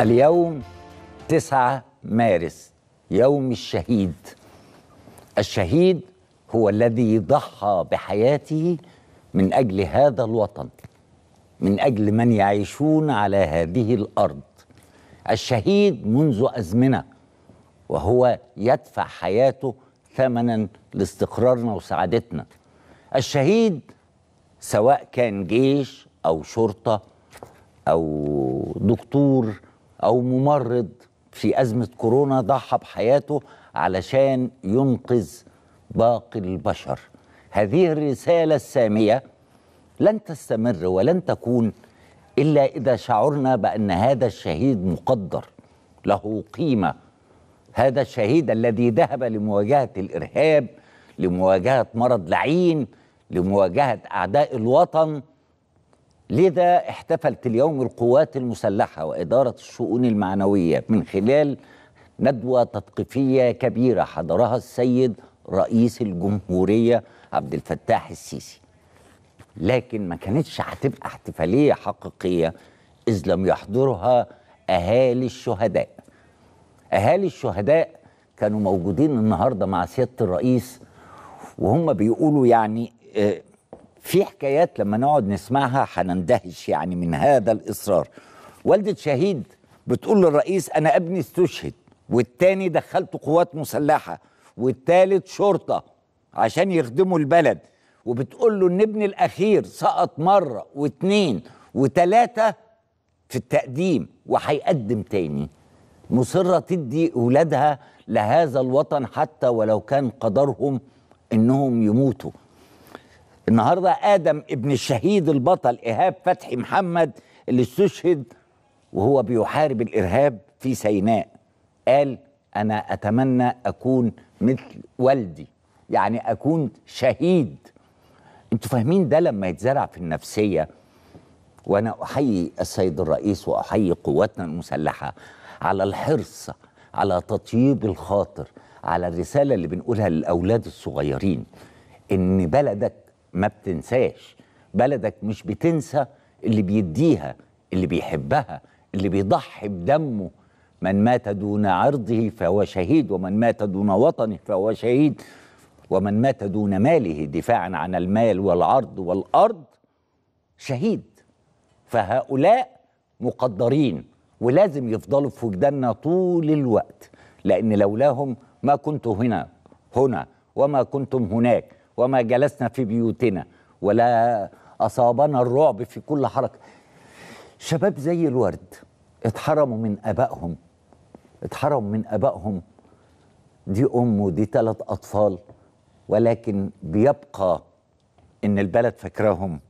اليوم 9 مارس يوم الشهيد الشهيد هو الذي ضحى بحياته من اجل هذا الوطن من اجل من يعيشون على هذه الارض الشهيد منذ ازمنه وهو يدفع حياته ثمنا لاستقرارنا وسعادتنا الشهيد سواء كان جيش او شرطه او دكتور أو ممرض في أزمة كورونا ضحى بحياته علشان ينقذ باقي البشر هذه الرسالة السامية لن تستمر ولن تكون إلا إذا شعرنا بأن هذا الشهيد مقدر له قيمة هذا الشهيد الذي ذهب لمواجهة الإرهاب لمواجهة مرض لعين لمواجهة أعداء الوطن لذا احتفلت اليوم القوات المسلحة وإدارة الشؤون المعنوية من خلال ندوة تثقيفية كبيرة حضرها السيد رئيس الجمهورية عبد الفتاح السيسي لكن ما كانتش هتبقى احتفالية حقيقية إذ لم يحضرها أهالي الشهداء أهالي الشهداء كانوا موجودين النهاردة مع سيادة الرئيس وهم بيقولوا يعني آه، في حكايات لما نقعد نسمعها هنندهش يعني من هذا الاصرار والده شهيد بتقول للرئيس انا ابني استشهد والتاني دخلته قوات مسلحه والتالت شرطه عشان يخدموا البلد وبتقول له ان ابني الاخير سقط مره واتنين وتلاته في التقديم وهيقدم تاني مصره تدي اولادها لهذا الوطن حتى ولو كان قدرهم انهم يموتوا النهارده ادم ابن الشهيد البطل ايهاب فتحي محمد اللي استشهد وهو بيحارب الارهاب في سيناء قال انا اتمنى اكون مثل والدي يعني اكون شهيد انتوا فاهمين ده لما يتزرع في النفسيه وانا احيي السيد الرئيس واحيي قواتنا المسلحه على الحرص على تطييب الخاطر على الرساله اللي بنقولها للاولاد الصغيرين ان بلدك ما بتنساش بلدك مش بتنسى اللي بيديها اللي بيحبها اللي بيضحي بدمه من مات دون عرضه فهو شهيد ومن مات دون وطنه فهو شهيد ومن مات دون ماله دفاعا عن المال والعرض والارض شهيد فهؤلاء مقدرين ولازم يفضلوا في وجداننا طول الوقت لان لولاهم ما كنت هنا هنا وما كنتم هناك وما جلسنا في بيوتنا ولا أصابنا الرعب في كل حركة شباب زي الورد اتحرموا من أبائهم اتحرموا من أبائهم دي أم ودي ثلاث أطفال ولكن بيبقى إن البلد فاكراهم